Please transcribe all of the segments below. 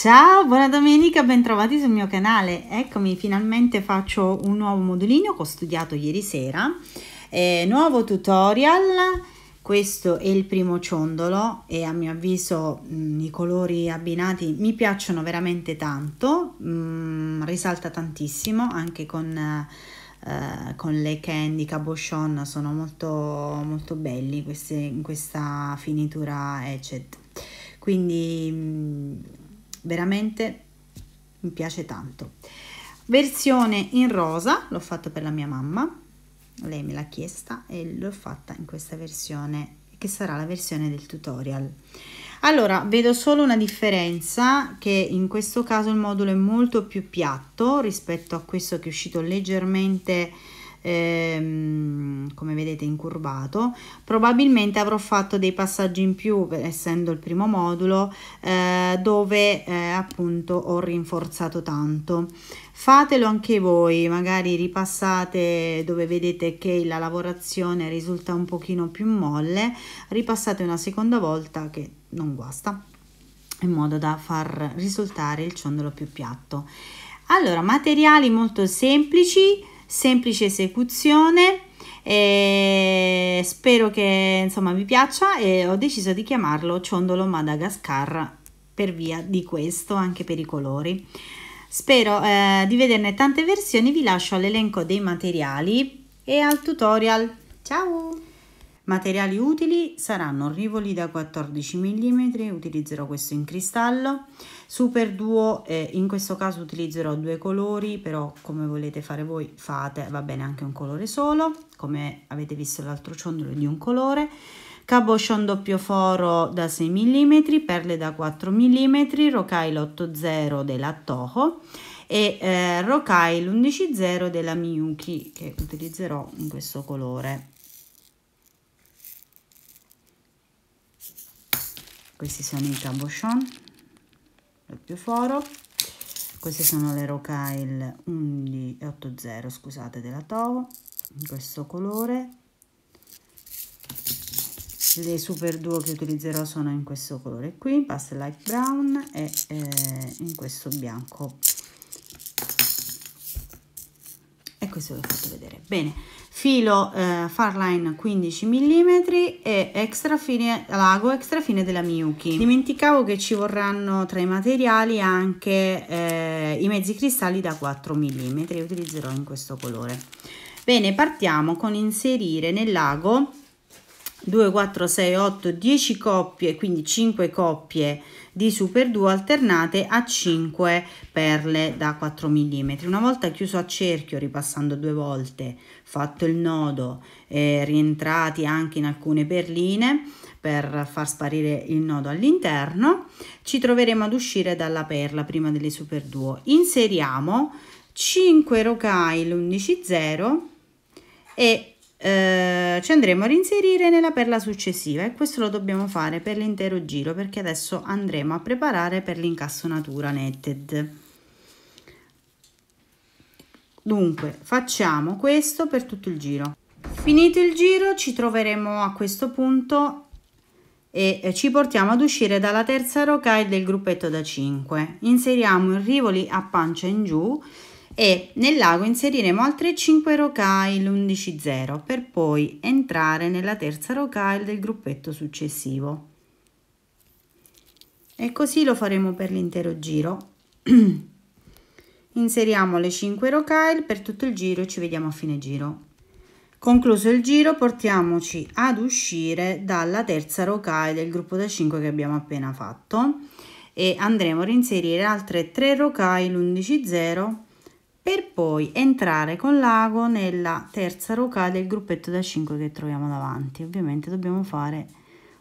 Ciao, buona domenica, bentrovati sul mio canale. Eccomi, finalmente faccio un nuovo modulino che ho studiato ieri sera. Eh, nuovo tutorial, questo è il primo ciondolo e a mio avviso mh, mm, i colori abbinati mi piacciono veramente tanto, mh, mm, risalta tantissimo anche con... Uh, con le candy cabochon sono molto molto belli queste, in questa finitura etchet quindi mm, veramente mi piace tanto versione in rosa l'ho fatto per la mia mamma lei me l'ha chiesta e l'ho fatta in questa versione che sarà la versione del tutorial allora vedo solo una differenza che in questo caso il modulo è molto più piatto rispetto a questo che è uscito leggermente ehm, come vedete incurvato probabilmente avrò fatto dei passaggi in più essendo il primo modulo eh, dove eh, appunto ho rinforzato tanto fatelo anche voi magari ripassate dove vedete che la lavorazione risulta un pochino più molle ripassate una seconda volta che non guasta in modo da far risultare il ciondolo più piatto allora materiali molto semplici semplice esecuzione e spero che insomma vi piaccia e ho deciso di chiamarlo ciondolo madagascar per via di questo anche per i colori spero eh, di vederne tante versioni vi lascio all'elenco dei materiali e al tutorial ciao Materiali utili saranno rivoli da 14 mm, utilizzerò questo in cristallo. Super Duo, eh, in questo caso utilizzerò due colori, però come volete fare voi fate, va bene anche un colore solo, come avete visto l'altro ciondolo di un colore. Cabochon doppio foro da 6 mm, perle da 4 mm, Rocaille 8.0 della Toho e eh, Rocaille 11.0 della Miyuki che utilizzerò in questo colore questi sono i cabochon più foro queste sono le rocaille 1180 scusate della tovo in questo colore le super duo che utilizzerò sono in questo colore qui pastel light brown e eh, in questo bianco questo vi ho fatto vedere bene filo eh, farline 15 mm e extra fine lago extra fine della Miyuki dimenticavo che ci vorranno tra i materiali anche eh, i mezzi cristalli da 4 mm li utilizzerò in questo colore bene partiamo con inserire nel lago 2 4 6 8 10 coppie quindi 5 coppie di super 2 alternate a 5 perle da 4 mm una volta chiuso a cerchio ripassando due volte fatto il nodo eh, rientrati anche in alcune perline per far sparire il nodo all'interno ci troveremo ad uscire dalla perla prima delle super 2 inseriamo 5 rocai l'11 0 e eh, ci andremo a reinserire nella perla successiva e questo lo dobbiamo fare per l'intero giro perché adesso andremo a preparare per l'incassonatura netted dunque facciamo questo per tutto il giro finito il giro ci troveremo a questo punto e eh, ci portiamo ad uscire dalla terza rocaille del gruppetto da 5 inseriamo il rivoli a pancia in giù e nel lago inseriremo altre 5 rocaille l'11-0 per poi entrare nella terza rocaille del gruppetto successivo e così lo faremo per l'intero giro inseriamo le 5 rocaille per tutto il giro e ci vediamo a fine giro concluso il giro portiamoci ad uscire dalla terza rocaille del gruppo da 5 che abbiamo appena fatto e andremo a reinserire altre 3 rocaille l'11-0 per poi entrare con l'ago nella terza roca del gruppetto da 5 che troviamo davanti. Ovviamente dobbiamo fare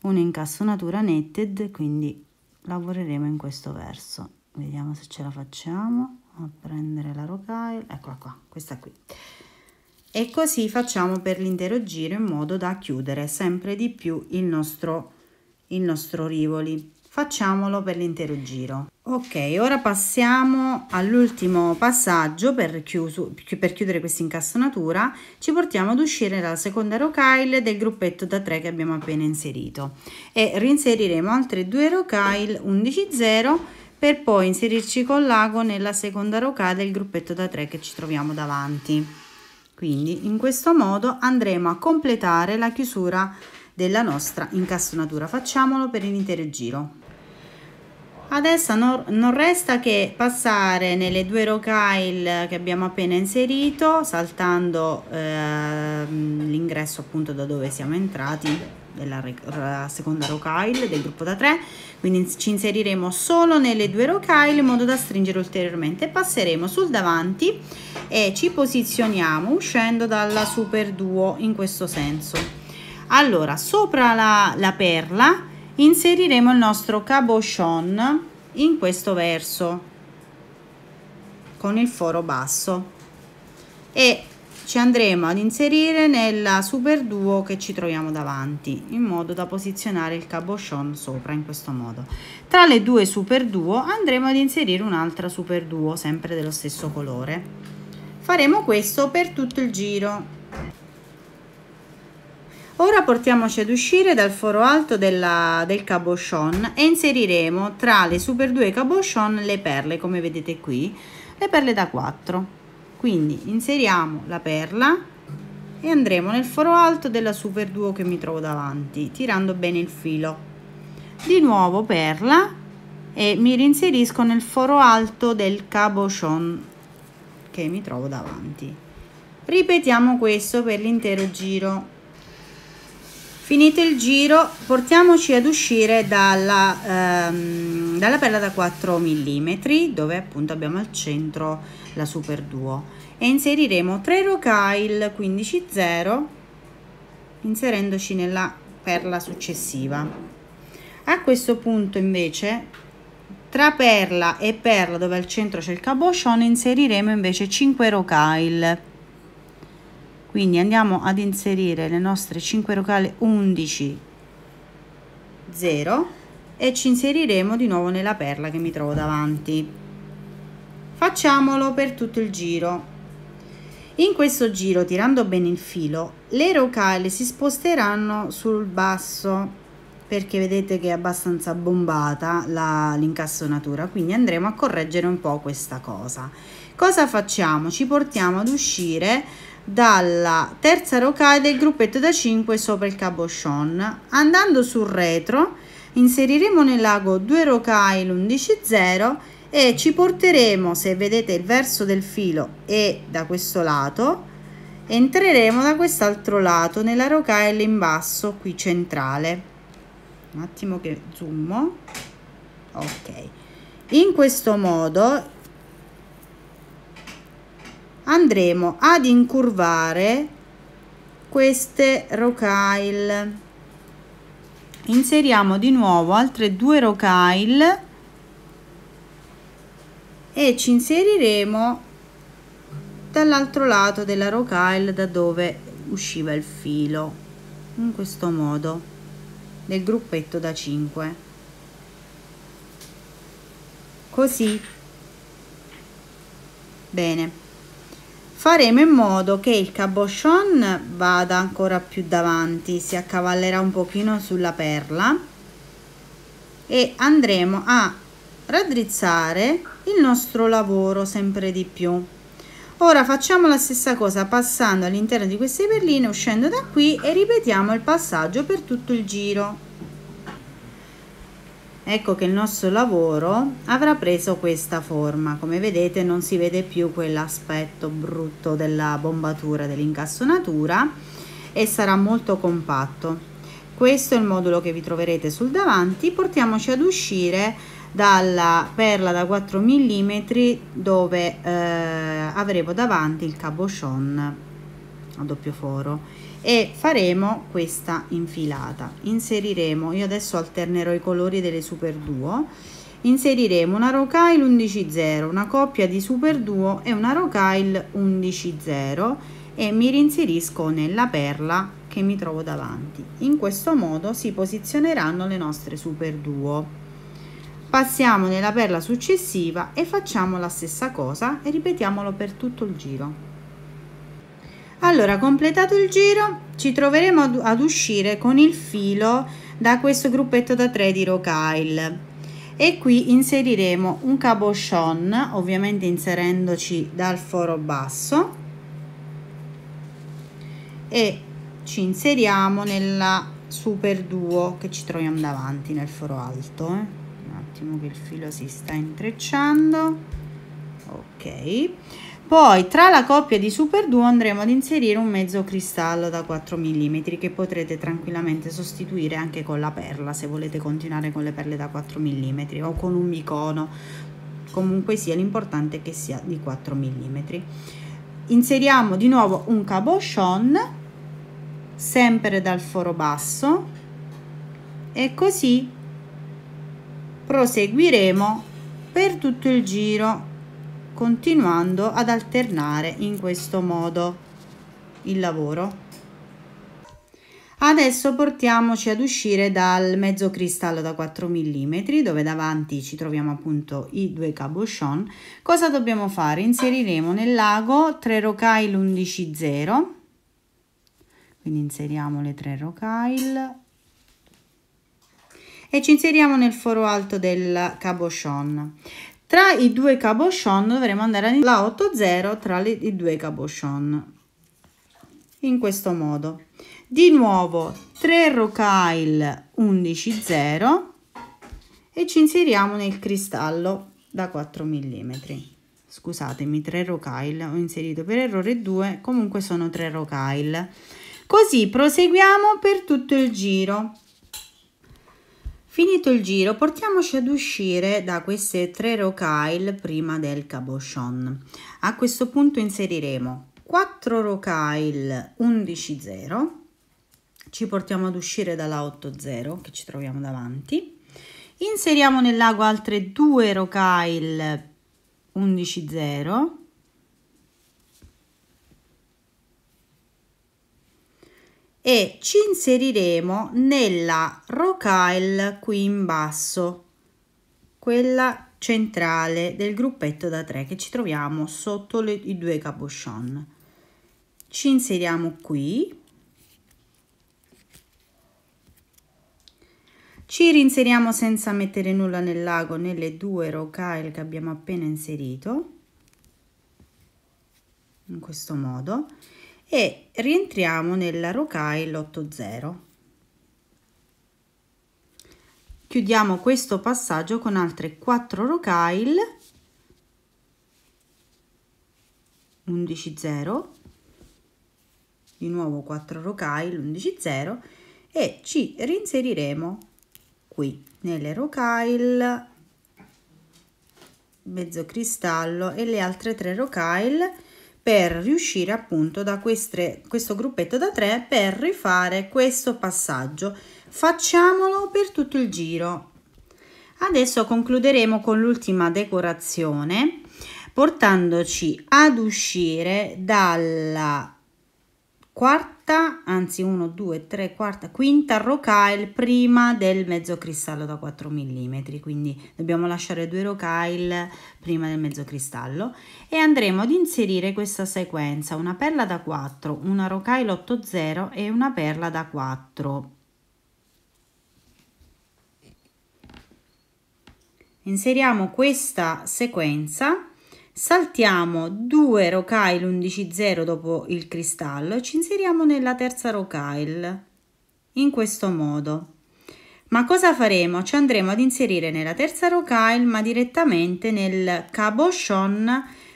un'incassonatura netted, quindi lavoreremo in questo verso. Vediamo se ce la facciamo a prendere la rocaille, eccola qua, questa qui. E così facciamo per l'intero giro in modo da chiudere sempre di più il nostro, il nostro rivoli facciamolo per l'intero giro ok ora passiamo all'ultimo passaggio per, chiuso, per, chiudere questa incastonatura ci portiamo ad uscire dalla seconda rocaille del gruppetto da 3 che abbiamo appena inserito e reinseriremo altre due rocaille 11 0 per poi inserirci con l'ago nella seconda rocaille del gruppetto da 3 che ci troviamo davanti quindi in questo modo andremo a completare la chiusura della nostra incastonatura Facciamolo per l'intero giro. Adesso non, non resta che passare nelle due rocaille che abbiamo appena inserito, saltando eh, l'ingresso appunto da dove siamo entrati della seconda rocaille del gruppo da 3 quindi ci inseriremo solo nelle due rocaille in modo da stringere ulteriormente passeremo sul davanti e ci posizioniamo uscendo dalla super duo in questo senso allora sopra la, la perla inseriremo il nostro cabochon in questo verso con il foro basso e ci andremo ad inserire nella super duo che ci troviamo davanti in modo da posizionare il cabochon sopra in questo modo tra le due super duo andremo ad inserire un'altra super duo sempre dello stesso colore faremo questo per tutto il giro Ora portiamoci ad uscire dal foro alto della, del cabochon e inseriremo tra le Super 2 cabochon le perle, come vedete qui, le perle da 4. Quindi inseriamo la perla e andremo nel foro alto della Super 2 che mi trovo davanti, tirando bene il filo. Di nuovo perla e mi rinserisco nel foro alto del cabochon che mi trovo davanti. Ripetiamo questo per l'intero giro finito il giro portiamoci ad uscire dalla, ehm, dalla perla da 4 mm dove appunto abbiamo al centro la super duo e inseriremo 3 rocaille 15 0 inserendoci nella perla successiva a questo punto invece tra perla e perla dove al centro c'è il cabochon inseriremo invece 5 rocaille quindi andiamo ad inserire le nostre 5 rocale 11 0 e ci inseriremo di nuovo nella perla che mi trovo davanti facciamolo per tutto il giro in questo giro tirando bene il filo le rocale si sposteranno sul basso perché vedete che è abbastanza bombata l'incassonatura quindi andremo a correggere un po' questa cosa cosa facciamo? ci portiamo ad uscire dalla terza rocaia del gruppetto da 5 sopra il cabochon. Andando sul retro inseriremo nel lago 2 rocaille l'11-0 e ci porteremo, se vedete il verso del filo è da questo lato, entreremo da quest'altro lato nella rocaille in basso qui centrale. Un attimo che zoom. Ok. In questo modo andremo ad incurvare queste rocaille inseriamo di nuovo altre due rocaille e ci inseriremo dall'altro lato della rocaille da dove usciva il filo in questo modo nel gruppetto da 5 così bene faremo in modo che il cabochon vada ancora più davanti si accavallerà un pochino sulla perla e andremo a raddrizzare il nostro lavoro sempre di più ora facciamo la stessa cosa passando all'interno di queste perline uscendo da qui e ripetiamo il passaggio per tutto il giro ecco che il nostro lavoro avrà preso questa forma come vedete non si vede più quell'aspetto brutto della bombatura dell'incassonatura e sarà molto compatto questo è il modulo che vi troverete sul davanti portiamoci ad uscire dalla perla da 4 mm dove eh, avremo davanti il cabochon a doppio foro e faremo questa infilata inseriremo io adesso alternerò i colori delle super duo inseriremo una rocaille 11.0 una coppia di super duo e una rocaille 11.0 e mi rinserisco nella perla che mi trovo davanti in questo modo si posizioneranno le nostre super duo passiamo nella perla successiva e facciamo la stessa cosa e ripetiamolo per tutto il giro allora completato il giro ci troveremo ad, ad uscire con il filo da questo gruppetto da 3 di rocaille e qui inseriremo un cabochon ovviamente inserendoci dal foro basso e ci inseriamo nella super duo che ci troviamo davanti nel foro alto eh? un attimo che il filo si sta intrecciando ok poi tra la coppia di Super Duo andremo ad inserire un mezzo cristallo da 4 mm che potrete tranquillamente sostituire anche con la perla se volete continuare con le perle da 4 mm o con un micono, Comunque sia l'importante che sia di 4 mm. Inseriamo di nuovo un cabochon sempre dal foro basso e così proseguiremo per tutto il giro continuando ad alternare in questo modo il lavoro adesso portiamoci ad uscire dal mezzo cristallo da 4 mm dove davanti ci troviamo appunto i due cabochon cosa dobbiamo fare inseriremo nel lago 3 rocaille 11 0 quindi inseriamo le 3 rocaille e ci inseriamo nel foro alto del cabochon tra i due cabochon dovremo andare la 8-0 tra le, i due cabochon. In questo modo. Di nuovo 3 rocaille 11-0 e ci inseriamo nel cristallo da 4 mm. Scusatemi, 3 rocaille, ho inserito per errore 2, comunque sono 3 rocaille. Così proseguiamo per tutto il giro. Finito il giro, portiamoci ad uscire da queste tre rocaille prima del cabochon. A questo punto inseriremo 4 rocaille 11 0, ci portiamo ad uscire dalla 8 0 che ci troviamo davanti, inseriamo nell'ago altre due rocaille 11 e ci inseriremo nella rocaille qui in basso, quella centrale del gruppetto da 3 che ci troviamo sotto le, i due cabochon. Ci inseriamo qui, ci rinseriamo senza mettere nulla nel lago nelle due rocaille che abbiamo appena inserito, in questo modo, e rientriamo nella Rokai lotto Chiudiamo questo passaggio con altre 4 rocaille 11.0, di nuovo 4 rocaille 11.0 e ci reinseriremo qui nelle rocaille mezzo cristallo e le altre 3 Rokail per riuscire appunto da queste, questo gruppetto da 3 per rifare questo passaggio. Facciamolo per tutto il giro. Adesso concluderemo con l'ultima decorazione portandoci ad uscire dalla quarta quarta, anzi 1, 2, 3, quarta, quinta rocaille prima del mezzo cristallo da 4 mm, quindi dobbiamo lasciare due rocaille prima del mezzo cristallo e andremo ad inserire questa sequenza, una perla da 4, una rocaille 8 0 e una perla da 4. Inseriamo questa sequenza Saltiamo 2 rocaille 11 0 dopo il cristallo e ci inseriamo nella terza rocaille in questo modo. Ma cosa faremo? Ci andremo ad inserire nella terza rocaille ma direttamente nel cabochon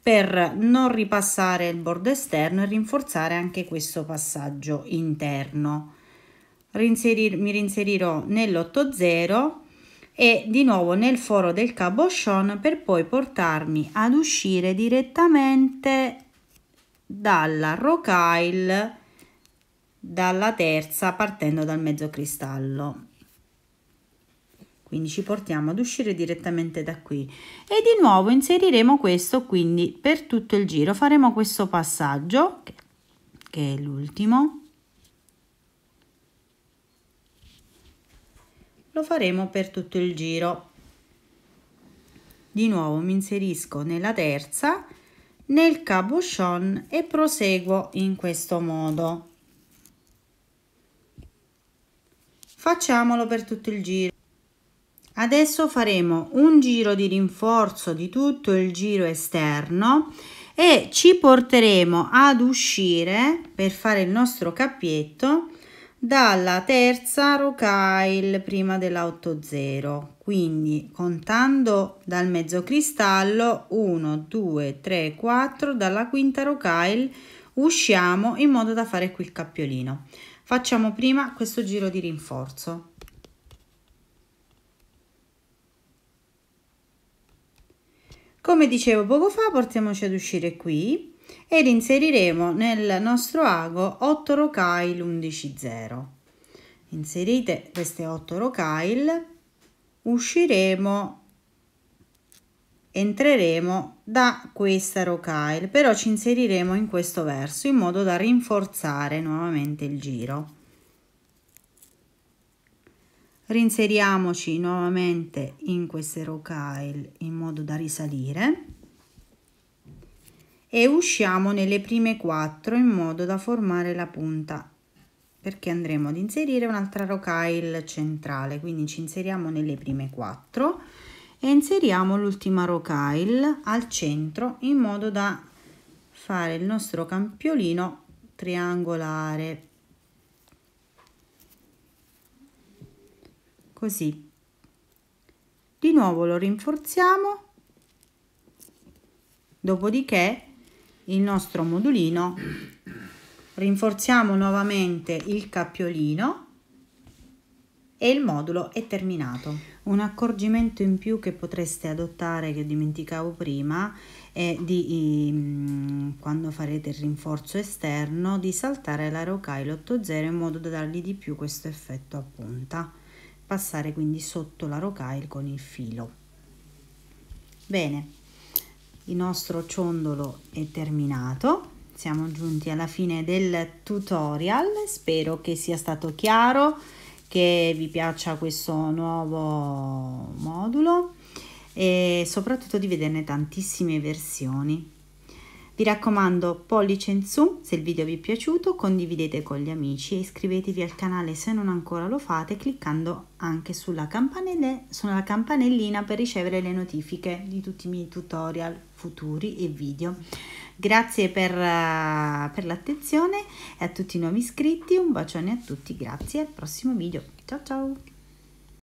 per non ripassare il bordo esterno e rinforzare anche questo passaggio interno. Rinserir mi rinserirò 0 e di nuovo nel foro del cabochon per poi portarmi ad uscire direttamente dalla rocaille dalla terza partendo dal mezzo cristallo quindi ci portiamo ad uscire direttamente da qui e di nuovo inseriremo questo quindi per tutto il giro faremo questo passaggio che è l'ultimo lo faremo per tutto il giro di nuovo mi inserisco nella terza nel cabochon e proseguo in questo modo facciamolo per tutto il giro adesso faremo un giro di rinforzo di tutto il giro esterno e ci porteremo ad uscire per fare il nostro cappietto dalla terza rocaille prima dell'8-0 quindi contando dal mezzo cristallo 1 2 3 4 dalla quinta rocaille usciamo in modo da fare qui il cappiolino facciamo prima questo giro di rinforzo come dicevo poco fa portiamoci ad uscire qui ed inseriremo nel nostro ago 8 rocaille 11 0. Inserite queste 8 rocaille, usciremo entreremo da questa rocaille però ci inseriremo in questo verso in modo da rinforzare nuovamente il giro rinseriamoci nuovamente in queste rocaille in modo da risalire e usciamo nelle prime quattro in modo da formare la punta perché andremo ad inserire un'altra rocaille centrale quindi ci inseriamo nelle prime quattro e inseriamo l'ultima rocaille al centro in modo da fare il nostro campiolino triangolare così di nuovo lo rinforziamo dopodiché il nostro modulino rinforziamo nuovamente il cappiolino e il modulo è terminato un accorgimento in più che potreste adottare che dimenticavo prima è di ehm, quando farete il rinforzo esterno di saltare la l'aerocile 80 in modo da dargli di più questo effetto a punta passare quindi sotto la l'aerocile con il filo bene il nostro ciondolo è terminato siamo giunti alla fine del tutorial spero che sia stato chiaro che vi piaccia questo nuovo modulo e soprattutto di vederne tantissime versioni vi raccomando pollice in su se il video vi è piaciuto, condividete con gli amici e iscrivetevi al canale se non ancora lo fate cliccando anche sulla, campanelle, sulla campanellina per ricevere le notifiche di tutti i miei tutorial futuri e video. Grazie per, eh, per l'attenzione e a tutti i nuovi iscritti, un bacione a tutti, grazie, al prossimo video, ciao ciao!